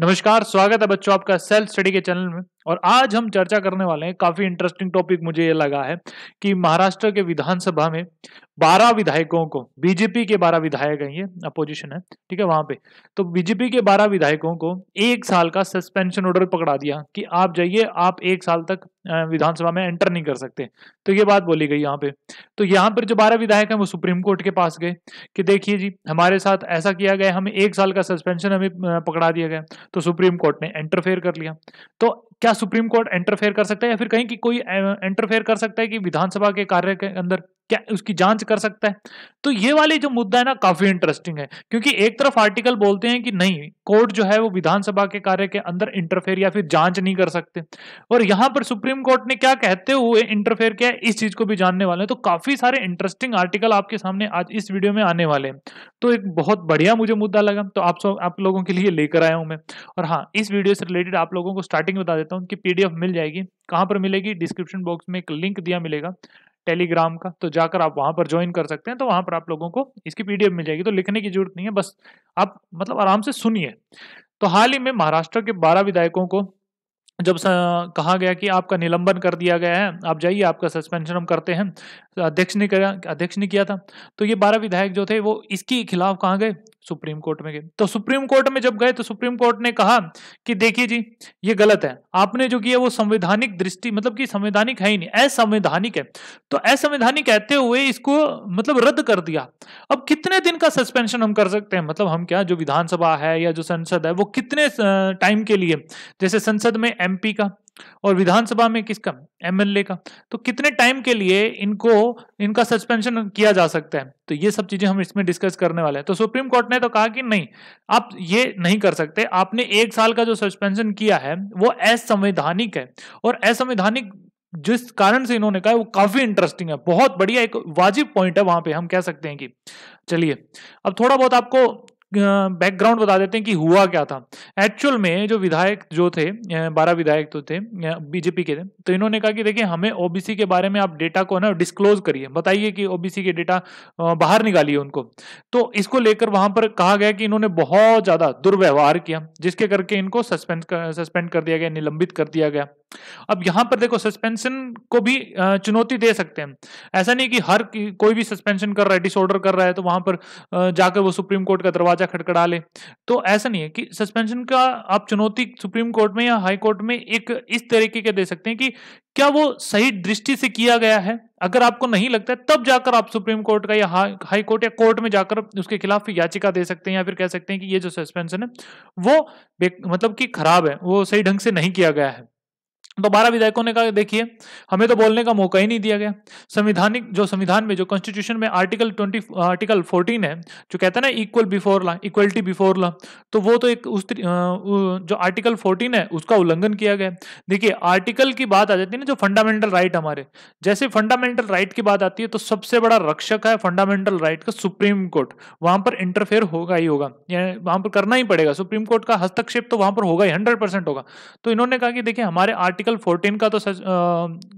नमस्कार स्वागत है बच्चों आपका सेल्फ स्टडी के चैनल में और आज हम चर्चा करने वाले हैं काफी इंटरेस्टिंग टॉपिक मुझे ये लगा है कि महाराष्ट्र के विधानसभा में बारह विधायकों को बीजेपी के बारह विधायक हैं ये अपोजिशन है ठीक है वहां पे तो बीजेपी के बारह विधायकों को एक साल का सस्पेंशन ऑर्डर पकड़ा दिया कि आप जाइए आप एक साल तक विधानसभा में एंटर नहीं कर सकते तो ये बात बोली गई यहाँ पे तो यहाँ पर जो बारह विधायक हैं वो सुप्रीम कोर्ट के पास गए कि देखिए जी हमारे साथ ऐसा किया गया हमें एक साल का सस्पेंशन हमें पकड़ा दिया गया तो सुप्रीम कोर्ट ने एंटरफेयर कर लिया तो क्या सुप्रीम कोर्ट इंटरफेयर कर सकता है या फिर कहीं कि कोई इंटरफेयर कर सकता है कि विधानसभा के कार्य के अंदर क्या उसकी जांच कर सकता है तो ये वाली जो मुद्दा है ना काफी इंटरेस्टिंग है क्योंकि एक तरफ आर्टिकल बोलते हैं कि नहीं कोर्ट जो है वो विधानसभा के कार्य के अंदर इंटरफेयर या फिर जांच नहीं कर सकते और यहां पर सुप्रीम कोर्ट ने क्या कहते हुए इंटरफेयर किया इस चीज को भी जानने वाले हैं तो काफी सारे इंटरेस्टिंग आर्टिकल आपके सामने आज इस वीडियो में आने वाले हैं तो एक बहुत बढ़िया मुझे मुद्दा लगा तो आप सब आप लोगों के लिए लेकर आया हूं मैं और हाँ इस वीडियो से रिलेटेड आप लोगों को स्टार्टिंग बता देता हूँ कि पीडीएफ मिल जाएगी कहाँ पर मिलेगी डिस्क्रिप्शन बॉक्स में एक लिंक दिया मिलेगा टेलीग्राम का तो जाकर आप वहां पर ज्वाइन कर सकते हैं तो वहां पर आप लोगों को इसकी पीडीएफ मिल जाएगी तो लिखने की जरूरत नहीं है बस आप मतलब आराम से सुनिए तो हाल ही में महाराष्ट्र के बारह विधायकों को जब कहा गया कि आपका निलंबन कर दिया गया है आप जाइए आपका सस्पेंशन हम करते हैं अध्यक्ष ने करा अध्यक्ष ने किया था तो ये बारह विधायक जो थे वो इसके खिलाफ कहाँ गए सुप्रीम कोर्ट में गए तो सुप्रीम कोर्ट में जब गए तो सुप्रीम कोर्ट ने कहा कि देखिए जी ये गलत है आपने जो किया वो संवैधानिक दृष्टि मतलब कि संवैधानिक है ही नहीं असंवैधानिक है तो असंवैधानिक कहते हुए इसको मतलब रद्द कर दिया अब कितने दिन का सस्पेंशन हम कर सकते हैं मतलब हम क्या जो विधानसभा है या जो संसद है वो कितने टाइम के लिए जैसे संसद में एमपी का और विधानसभा में किसका एमएलए का तो कितने टाइम के लिए इनको इनका सस्पेंशन किया जा सकता है तो ये सब चीजें हम इसमें डिस्कस करने वाले हैं तो सुप्रीम कोर्ट ने तो कहा कि नहीं आप ये नहीं कर सकते आपने एक साल का जो सस्पेंशन किया है वो असंवैधानिक है और असंवैधानिक जिस कारण से इन्होंने कहा वो काफी इंटरेस्टिंग है बहुत बढ़िया एक वाजिब पॉइंट है वहां पे हम कह सकते हैं कि चलिए अब थोड़ा बहुत आपको बैकग्राउंड बता देते हैं कि हुआ क्या था एक्चुअल में जो विधायक जो थे बारह विधायक तो थे बीजेपी के थे तो इन्होंने कहा कि देखिए हमें ओबीसी के बारे में आप डेटा को ना डिस्क्लोज करिए बताइए कि ओबीसी के डेटा बाहर निकालिए उनको तो इसको लेकर वहां पर कहा गया कि इन्होंने बहुत ज्यादा दुर्व्यवहार किया जिसके करके इनको सस्पेंड सस्पेंड कर दिया गया निलंबित कर दिया गया अब यहां पर देखो सस्पेंशन को भी चुनौती दे सकते हैं ऐसा नहीं कि हर कोई भी सस्पेंशन कर रहा है डिसऑर्डर कर रहा है तो वहां पर जाकर वो सुप्रीम कोर्ट का दरवाजा खटखड़ा ले तो ऐसा नहीं है कि सस्पेंशन का आप चुनौती सुप्रीम कोर्ट में या हाई कोर्ट में एक इस तरीके के दे सकते हैं कि क्या वो सही दृष्टि से किया गया है अगर आपको नहीं लगता है तब जाकर आप सुप्रीम कोर्ट का या हाई कोर्ट या कोर्ट में जाकर उसके खिलाफ याचिका दे सकते हैं या फिर कह सकते हैं कि ये जो सस्पेंशन है वो मतलब कि खराब है वो सही ढंग से नहीं किया गया है तो बारह विधायकों ने कहा देखिए हमें तो बोलने का मौका ही नहीं दिया गया संविधानिक जो संविधान में जो कॉन्स्टिट्यूशन में आर्टिकल ट्वेंटी आर्टिकल फोर्टीन है जो कहता है ना equal before law equality before law तो वो तो एक उस जो आर्टिकल फोर्टीन है उसका उल्लंघन किया गया देखिए आर्टिकल की बात आ जाती है ना जो फंडामेंटल राइट हमारे जैसे फंडामेंटल राइट की बात आती है तो सबसे बड़ा रक्षक है फंडामेंटल राइट का सुप्रीम कोर्ट वहां पर इंटरफेयर होगा ही होगा वहां पर करना ही पड़ेगा सुप्रीम कोर्ट का हस्तक्षेप तो वहां पर होगा ही हंड्रेड होगा तो इन्होंने कहा कि देखिए हमारे आर्टिकल आर्टिकल 14 का तो सच,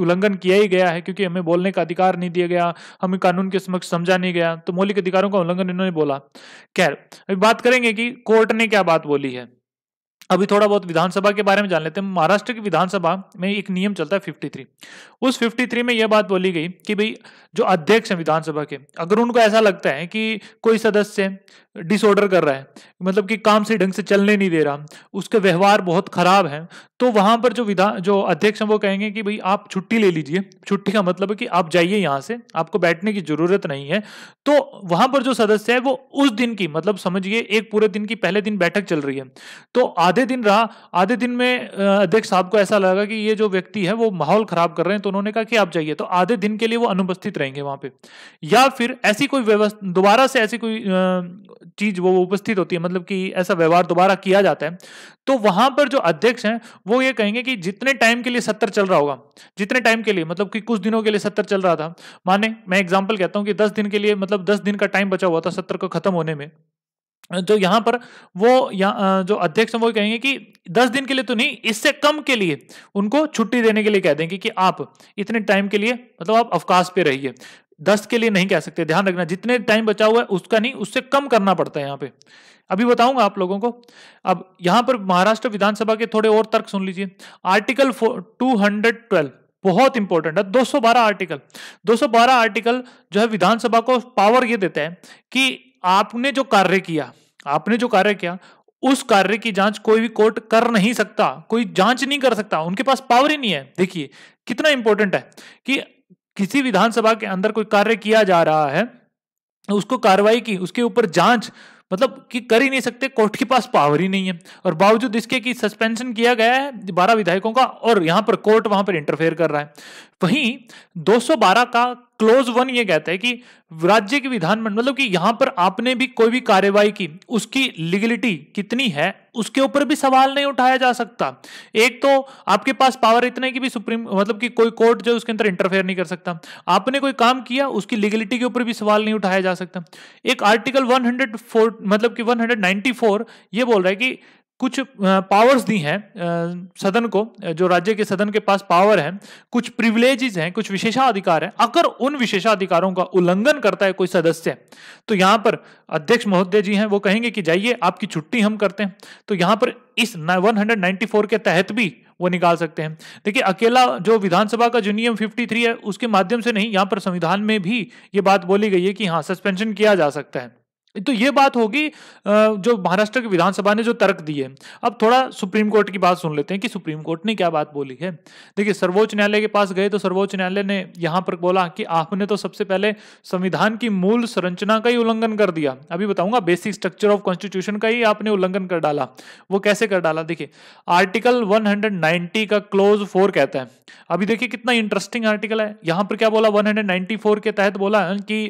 उल्लंघन किया ही गया है क्योंकि हमें बोलने का अधिकार नहीं दिया गया हमें कानून के समक्ष समझा नहीं गया तो मौलिक अधिकारों का उल्लंघन इन्होंने बोला खैर अभी बात करेंगे कि कोर्ट ने क्या बात बोली है अभी थोड़ा बहुत विधानसभा के बारे में जान लेते हैं महाराष्ट्र की विधानसभा में एक नियम चलता है 53 उस 53 में यह बात बोली गई कि भाई जो अध्यक्ष हैं विधानसभा के अगर उनको ऐसा लगता है कि कोई सदस्य डिसऑर्डर कर रहा है मतलब कि काम से ढंग से चलने नहीं दे रहा उसके व्यवहार बहुत खराब है तो वहां पर जो विधान जो अध्यक्ष हैं वो कहेंगे कि भाई आप छुट्टी ले लीजिए छुट्टी का मतलब है कि आप जाइए यहाँ से आपको बैठने की जरूरत नहीं है तो वहां पर जो सदस्य है वो उस दिन की मतलब समझिए एक पूरे दिन की पहले दिन बैठक चल रही है तो आधे दिन रहा आधे दिन में अध्यक्ष साहब को ऐसा लगा कि ये जो व्यक्ति है वो माहौल खराब कर रहे हैं तो उन्होंने कहा कि आप जाइए तो आधे दिन के लिए वो अनुपस्थित रहेंगे वहां पे या फिर ऐसी कोई व्यवस्था दोबारा से ऐसी कोई चीज वो उपस्थित होती है मतलब कि ऐसा व्यवहार दोबारा किया जाता है तो वहां पर जो अध्यक्ष हैं वो ये कहेंगे कि जितने टाइम के लिए सत्तर चल रहा होगा जितने टाइम के लिए मतलब कि कुछ दिनों के लिए सत्तर चल रहा था माने मैं एग्जाम्पल कहता हूं कि दस दिन के लिए मतलब दस दिन का टाइम बचा हुआ था सत्तर को खत्म होने में तो यहां पर वो जो अध्यक्ष वो कहेंगे कि दस दिन के लिए तो नहीं इससे कम के लिए उनको छुट्टी देने के लिए कह देंगे कि आप इतने टाइम के लिए मतलब आप अवकाश पे रहिए दस के लिए नहीं कह सकते ध्यान रखना जितने टाइम बचा हुआ है उसका नहीं उससे कम करना पड़ता है यहाँ पे अभी बताऊंगा आप लोगों को अब यहां पर महाराष्ट्र विधानसभा के थोड़े और तर्क सुन लीजिए आर्टिकल टू हंड्रेड ट्वेल्व बहुत इंपॉर्टेंट है 212 आर्टिकल 212 आर्टिकल जो है विधानसभा को पावर ये देता है कि आपने जो कार्य किया आपने जो कार्य किया उस कार्य की जांच कोई भी कोर्ट कर नहीं सकता कोई जांच नहीं कर सकता उनके पास पावर ही नहीं है देखिए कितना इंपॉर्टेंट है कि किसी विधानसभा के अंदर कोई कार्य किया जा रहा है उसको कार्रवाई की उसके ऊपर जांच मतलब कि कर ही नहीं सकते कोर्ट के पास पावर ही नहीं है और बावजूद इसके कि सस्पेंशन किया गया है बारह विधायकों का और यहां पर कोर्ट वहां पर इंटरफेयर कर रहा है वहीं 212 का क्लोज वन ये कहता है कि राज्य के विधानमंडल मतलब कि यहां पर आपने भी कोई भी कार्यवाही की उसकी लीगलिटी कितनी है उसके ऊपर भी सवाल नहीं उठाया जा सकता एक तो आपके पास पावर है कि भी सुप्रीम मतलब कि कोई कोर्ट जो उसके अंदर इंटरफेयर नहीं कर सकता आपने कोई काम किया उसकी लीगलिटी के ऊपर भी सवाल नहीं उठाया जा सकता एक आर्टिकल 104 मतलब कि 194 ये बोल रहा है कि कुछ पावर्स दी हैं सदन को जो राज्य के सदन के पास पावर है कुछ प्रिविलेजेस हैं कुछ विशेषाधिकार हैं अगर उन विशेषाधिकारों का उल्लंघन करता है कोई सदस्य तो यहाँ पर अध्यक्ष महोदय जी हैं वो कहेंगे कि जाइए आपकी छुट्टी हम करते हैं तो यहाँ पर इस 194 के तहत भी वो निकाल सकते हैं देखिए अकेला जो विधानसभा का जो नियम फिफ्टी है उसके माध्यम से नहीं यहाँ पर संविधान में भी ये बात बोली गई है कि हाँ सस्पेंशन किया जा सकता है तो ये बात होगी जो महाराष्ट्र की विधानसभा ने जो तर्क दी है अब थोड़ा सुप्रीम कोर्ट की बात सुन लेते हैं कि सुप्रीम कोर्ट ने क्या बात बोली है देखिए सर्वोच्च न्यायालय के पास गए तो सर्वोच्च न्यायालय ने यहां पर बोला कि आपने तो सबसे पहले संविधान की मूल संरचना का ही उल्लंघन कर दिया अभी बताऊंगा बेसिक स्ट्रक्चर ऑफ कॉन्स्टिट्यूशन का ही आपने उल्लंघन कर डाला वो कैसे कर डाला देखिए आर्टिकल वन का क्लोज फोर कहता है अभी देखिए कितना इंटरेस्टिंग आर्टिकल है यहाँ पर क्या बोला वन के तहत बोला कि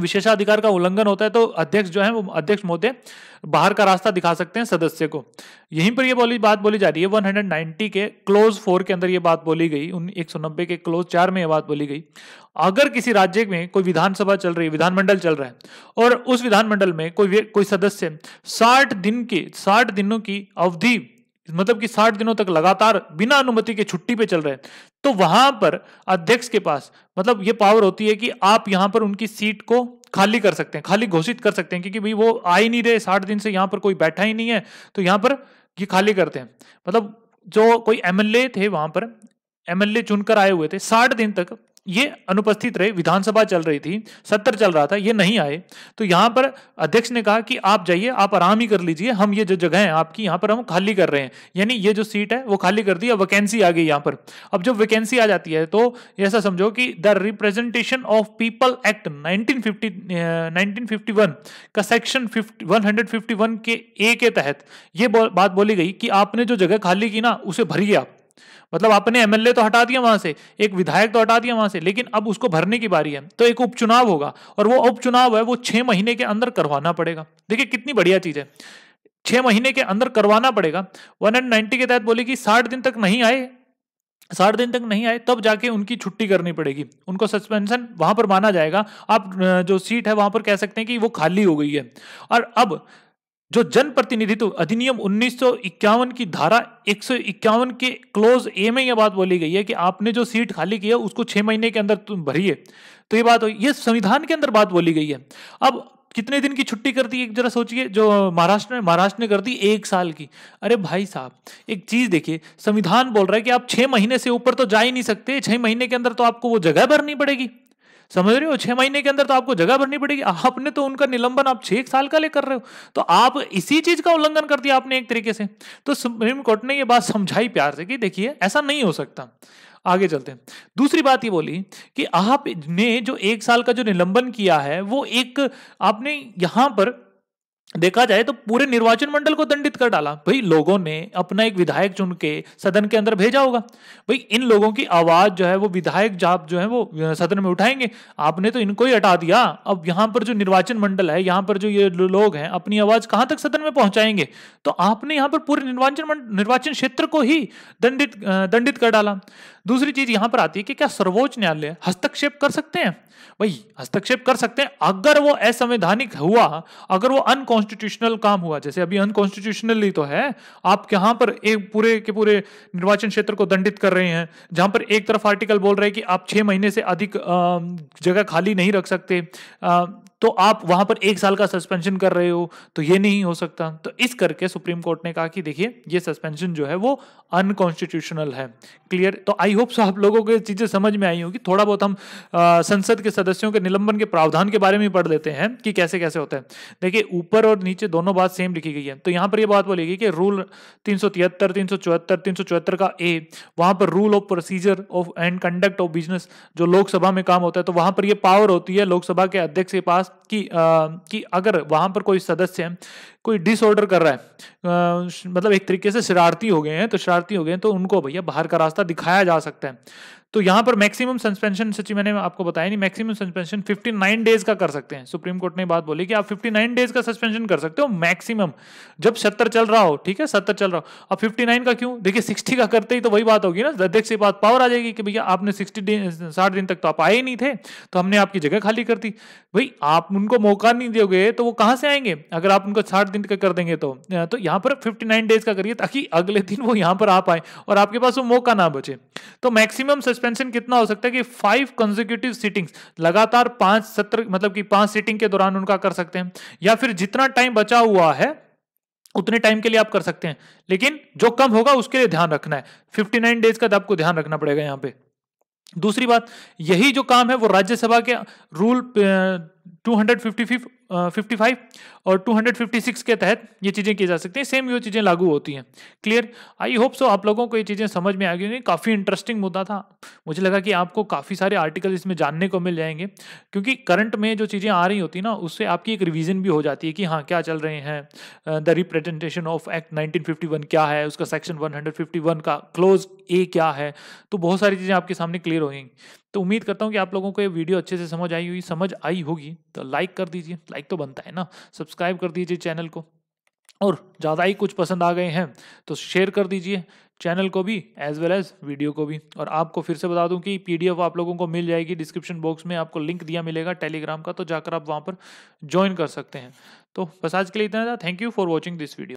विशेषाधिकार का उल्लंघन होता है तो अध्यक्ष जो है वो अध्यक्ष मोदे बाहर का रास्ता दिखा सकते हैं सदस्य को यहीं पर ये बोली बात बोली जा रही है 190 के क्लोज फोर के अंदर ये बात बोली गई उन 190 के क्लोज चार में ये बात बोली गई अगर किसी राज्य में कोई विधानसभा चल रही है विधानमंडल चल रहा है और उस विधानमंडल में कोई कोई सदस्य साठ दिन के साठ दिनों की अवधि मतलब कि 60 दिनों तक लगातार बिना अनुमति के छुट्टी पे चल रहे हैं तो वहां पर अध्यक्ष के पास मतलब ये पावर होती है कि आप यहां पर उनकी सीट को खाली कर सकते हैं खाली घोषित कर सकते हैं क्योंकि भाई वो आ ही नहीं रहे साठ दिन से यहां पर कोई बैठा ही नहीं है तो यहां पर ये खाली करते हैं मतलब जो कोई एमएलए थे वहां पर एमएलए चुनकर आए हुए थे साठ दिन तक ये अनुपस्थित रहे विधानसभा चल रही थी सत्र चल रहा था ये नहीं आए तो यहां पर अध्यक्ष ने कहा कि आप जाइए आप आराम ही कर लीजिए हम ये जो जगह है आपकी यहां पर हम खाली कर रहे हैं यानी ये जो सीट है वो खाली कर दी अब वैकेंसी आ गई यहां पर अब जब वैकेंसी आ जाती है तो ऐसा समझो कि the representation of people act nineteen fifty का सेक्शन फिफ्टी के ए के तहत ये बात बोली गई कि आपने जो जगह खाली की ना उसे भरिए आप मतलब आपने एमएलए तो हटा दिया वहां से एक विधायक तो हटा दिया वहां से लेकिन अब उसको भरने की बारी है तो एक उपचुनाव होगा और वो उपचुनाव है वो छह महीने के अंदर करवाना पड़ेगा देखिए कितनी बढ़िया चीज है छह महीने के अंदर करवाना पड़ेगा वन एंड नाइनटी के तहत बोले कि साठ दिन तक नहीं आए साठ दिन तक नहीं आए तब जाके उनकी छुट्टी करनी पड़ेगी उनको सस्पेंशन वहां पर माना जाएगा आप जो सीट है वहां पर कह सकते हैं कि वो खाली हो गई है और अब जो जनप्रतिनिधित्व अधिनियम उन्नीस की धारा एक के क्लोज ए में यह बात बोली गई है कि आपने जो सीट खाली की है उसको छह महीने के अंदर तुम भरिए तो ये बात हो ये संविधान के अंदर बात बोली गई है अब कितने दिन की छुट्टी कर दी एक जरा सोचिए जो महाराष्ट्र में महाराष्ट्र ने कर दी एक साल की अरे भाई साहब एक चीज देखिए संविधान बोल रहा है कि आप छह महीने से ऊपर तो जा ही नहीं सकते छह महीने के अंदर तो आपको वो जगह भरनी पड़ेगी समझ रहे हो छह महीने के अंदर तो आपको जगह भरनी पड़ेगी आपने तो उनका निलंबन आप छह साल का ले कर रहे हो तो आप इसी चीज का उल्लंघन कर दिया आपने एक तरीके से तो सुप्रीम कोर्ट ने यह बात समझाई प्यार से कि देखिए ऐसा नहीं हो सकता आगे चलते हैं दूसरी बात ये बोली कि आपने जो एक साल का जो निलंबन किया है वो एक आपने यहां पर देखा जाए तो पूरे निर्वाचन मंडल को दंडित कर डाला भाई लोगों ने अपना एक विधायक चुन के सदन के अंदर भेजा होगा भाई इन लोगों की आवाज जो है वो विधायक जाप जो है वो सदन में उठाएंगे आपने तो इनको ही हटा दिया अब यहाँ पर जो निर्वाचन मंडल है यहाँ पर जो ये लोग हैं अपनी आवाज कहाँ तक सदन में पहुंचाएंगे तो आपने यहाँ पर पूरे निर्वाचन निर्वाचन क्षेत्र को ही दंडित दंडित कर डाला दूसरी चीज यहाँ पर आती है कि क्या सर्वोच्च न्यायालय हस्तक्षेप कर सकते हैं भाई हस्तक्षेप कर सकते हैं अगर वो असंवैधानिक हुआ अगर वो अन अनकॉन्स्टिट्यूशनल काम हुआ जैसे अभी अनकॉन्स्टिट्यूशनली तो है आप यहाँ पर एक पूरे के पूरे निर्वाचन क्षेत्र को दंडित कर रहे हैं जहां पर एक तरफ आर्टिकल बोल रहे हैं कि आप छह महीने से अधिक जगह खाली नहीं रख सकते तो आप वहां पर एक साल का सस्पेंशन कर रहे हो तो ये नहीं हो सकता तो इस करके सुप्रीम कोर्ट ने कहा कि देखिए ये सस्पेंशन जो है वो अनकॉन्स्टिट्यूशनल है क्लियर तो आई होप सो आप लोगों को चीजें समझ में आई होगी थोड़ा बहुत हम आ, संसद के सदस्यों के निलंबन के प्रावधान के बारे में पढ़ लेते हैं कि कैसे कैसे होता है देखिए ऊपर और नीचे दोनों बात सेम लिखी गई है तो यहां पर यह बात बोलेगी कि रूल तीन सौ तिहत्तर तीन सौ चौहत्तर तीन सौ चौहत्तर का ए वहां पर rule of procedure of and conduct of business जो लोकसभा में काम होता है तो वहां पर यह पावर होती है लोकसभा के अध्यक्ष के पास कि आ, कि अगर वहां पर कोई सदस्य कोई डिसऑर्डर कर रहा है आ, मतलब एक तरीके से शरारती हो गए हैं तो शरारती हो गए हैं तो उनको भैया बाहर का रास्ता दिखाया जा सकता है तो यहां पर मैक्सिमम सस्पेंशन सचिव मैंने आपको बताया नहीं मैक्सिमम सस्पेंशन 59 डेज का कर सकते हैं सुप्रीम कोर्ट ने बात बोली कि आप 59 डेज का सस्पेंशन कर सकते हो मैक्सिमम जब सत्तर चल रहा हो ठीक है सत्तर चल रहा हो अब 59 का क्यों देखिए 60 का करते ही तो वही बात होगी ना अध्यक्ष से बात पावर आ जाएगी कि भैया आपने सिक्सटी साठ दिन तक तो आप आए ही नहीं थे तो हमने आपकी जगह खाली कर दी भाई आप उनको मौका नहीं दोगे तो वो कहाँ से आएंगे अगर आप उनको साठ दिन का कर देंगे तो यहां तो यहाँ पर फिफ्टी डेज का करिए ताकि अगले दिन वो यहाँ पर आ पाए और आपके पास वो मौका ना बचे तो मैक्सिमम सस्पेंशन सस्पेंशन कितना हो सकता है कि फाइव कंजिक्यूटिव सिटिंग्स लगातार पांच सत्र मतलब कि पांच सीटिंग के दौरान उनका कर सकते हैं या फिर जितना टाइम बचा हुआ है उतने टाइम के लिए आप कर सकते हैं लेकिन जो कम होगा उसके लिए ध्यान रखना है 59 डेज का तो आपको ध्यान रखना पड़ेगा यहाँ पे दूसरी बात यही जो काम है वो राज्यसभा के रूल 255 और 256 के तहत ये चीज़ें की जा सकती हैं सेम ये चीज़ें लागू होती हैं क्लियर आई होप सो आप लोगों को ये चीज़ें समझ में आ गई होंगी काफ़ी इंटरेस्टिंग मुद्दा था मुझे लगा कि आपको काफ़ी सारे आर्टिकल इसमें जानने को मिल जाएंगे क्योंकि करंट में जो चीज़ें आ रही होती ना उससे आपकी एक रिविज़न भी हो जाती है कि हाँ क्या चल रहे हैं the representation of act nineteen क्या है उसका सेक्शन वन का क्लोज ए क्या है तो बहुत सारी चीज़ें आपके सामने क्लियर होंगी तो उम्मीद करता हूँ कि आप लोगों को ये वीडियो अच्छे से समझ आई हुई समझ आई होगी तो लाइक कर दीजिए लाइक तो बनता है ना सब्सक्राइब कर दीजिए चैनल को और ज़्यादा ही कुछ पसंद आ गए हैं तो शेयर कर दीजिए चैनल को भी एज वेल एज वीडियो को भी और आपको फिर से बता दूं कि पीडीएफ आप लोगों को मिल जाएगी डिस्क्रिप्शन बॉक्स में आपको लिंक दिया मिलेगा टेलीग्राम का तो जाकर आप वहां पर ज्वाइन कर सकते हैं तो बस आज के लिए इतना था thank you for watching this video